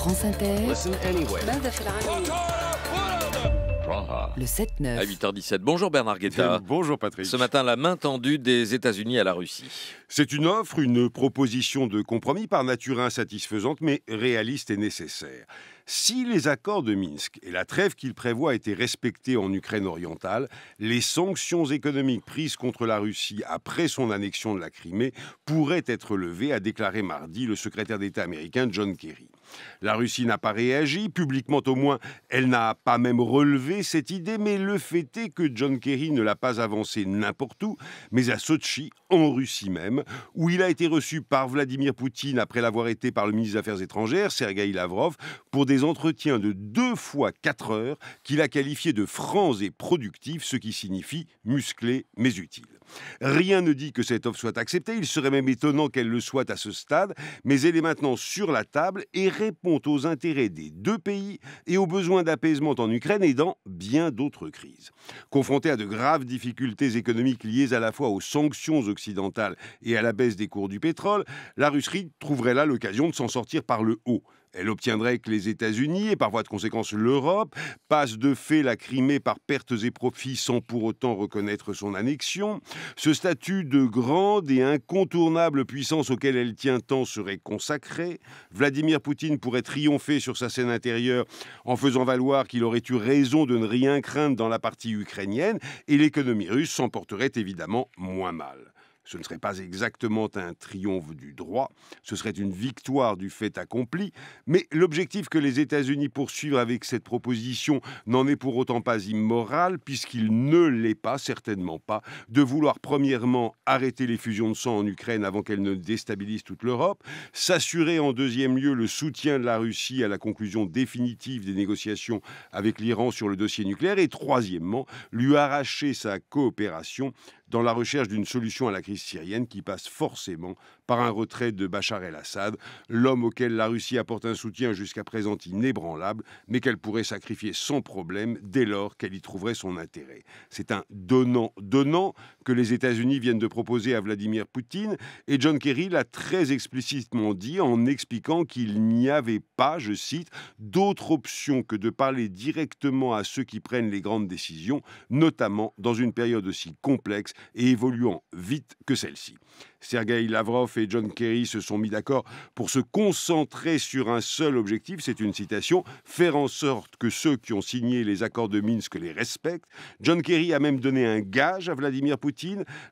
France Inter. Le 7-9. À 8h17. Bonjour Bernard Guetta. Bonjour Patrick. Ce matin, la main tendue des États-Unis à la Russie. C'est une offre, une proposition de compromis par nature insatisfaisante, mais réaliste et nécessaire. Si les accords de Minsk et la trêve qu'ils prévoient étaient respectés en Ukraine orientale, les sanctions économiques prises contre la Russie après son annexion de la Crimée pourraient être levées, a déclaré mardi le secrétaire d'État américain John Kerry. La Russie n'a pas réagi, publiquement au moins, elle n'a pas même relevé cette idée, mais le fait est que John Kerry ne l'a pas avancé n'importe où, mais à Sochi, en Russie même, où il a été reçu par Vladimir Poutine après l'avoir été par le ministre des Affaires étrangères, Sergei Lavrov, pour des entretiens de deux fois quatre heures qu'il a qualifiés de francs et productifs, ce qui signifie musclés mais utiles. Rien ne dit que cette offre soit acceptée, il serait même étonnant qu'elle le soit à ce stade, mais elle est maintenant sur la table et répond aux intérêts des deux pays et aux besoins d'apaisement en Ukraine et dans bien d'autres crises. Confrontée à de graves difficultés économiques liées à la fois aux sanctions occidentales et à la baisse des cours du pétrole, la Russie trouverait là l'occasion de s'en sortir par le haut. Elle obtiendrait que les États-Unis, et par voie de conséquence l'Europe, passent de fait la Crimée par pertes et profits sans pour autant reconnaître son annexion. Ce statut de grande et incontournable puissance auquel elle tient tant serait consacré. Vladimir Poutine pourrait triompher sur sa scène intérieure en faisant valoir qu'il aurait eu raison de ne rien craindre dans la partie ukrainienne, et l'économie russe s'en porterait évidemment moins mal. Ce ne serait pas exactement un triomphe du droit, ce serait une victoire du fait accompli, mais l'objectif que les États-Unis poursuivent avec cette proposition n'en est pour autant pas immoral, puisqu'il ne l'est pas, certainement pas, de vouloir premièrement arrêter les fusions de sang en Ukraine avant qu'elles ne déstabilisent toute l'Europe, s'assurer en deuxième lieu le soutien de la Russie à la conclusion définitive des négociations avec l'Iran sur le dossier nucléaire, et troisièmement, lui arracher sa coopération dans la recherche d'une solution à la crise syrienne qui passe forcément par un retrait de Bachar el-Assad, l'homme auquel la Russie apporte un soutien jusqu'à présent inébranlable, mais qu'elle pourrait sacrifier sans problème dès lors qu'elle y trouverait son intérêt. C'est un donnant-donnant que les États-Unis viennent de proposer à Vladimir Poutine. Et John Kerry l'a très explicitement dit en expliquant qu'il n'y avait pas, je cite, d'autre option que de parler directement à ceux qui prennent les grandes décisions, notamment dans une période aussi complexe et évoluant vite que celle-ci. Sergei Lavrov et John Kerry se sont mis d'accord pour se concentrer sur un seul objectif, c'est une citation, faire en sorte que ceux qui ont signé les accords de Minsk les respectent. John Kerry a même donné un gage à Vladimir Poutine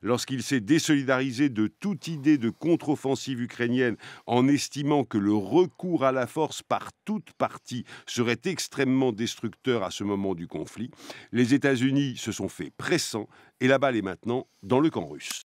lorsqu'il s'est désolidarisé de toute idée de contre-offensive ukrainienne en estimant que le recours à la force par toute partie serait extrêmement destructeur à ce moment du conflit. Les États-Unis se sont fait pressants et la balle est maintenant dans le camp russe.